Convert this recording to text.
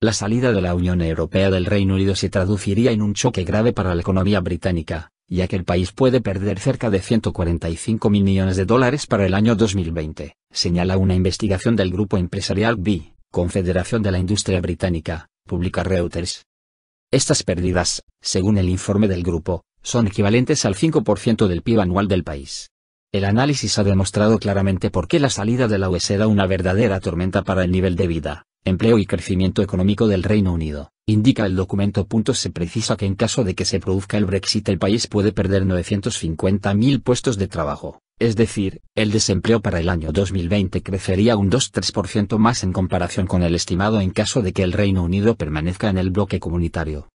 La salida de la Unión Europea del Reino Unido se traduciría en un choque grave para la economía británica, ya que el país puede perder cerca de 145 mil millones de dólares para el año 2020, señala una investigación del grupo empresarial B, Confederación de la Industria Británica, publica Reuters. Estas pérdidas, según el informe del grupo, son equivalentes al 5% del PIB anual del país. El análisis ha demostrado claramente por qué la salida de la UE será una verdadera tormenta para el nivel de vida, empleo y crecimiento económico del Reino Unido, indica el documento. Se precisa que en caso de que se produzca el Brexit el país puede perder 950.000 puestos de trabajo, es decir, el desempleo para el año 2020 crecería un 2-3% más en comparación con el estimado en caso de que el Reino Unido permanezca en el bloque comunitario.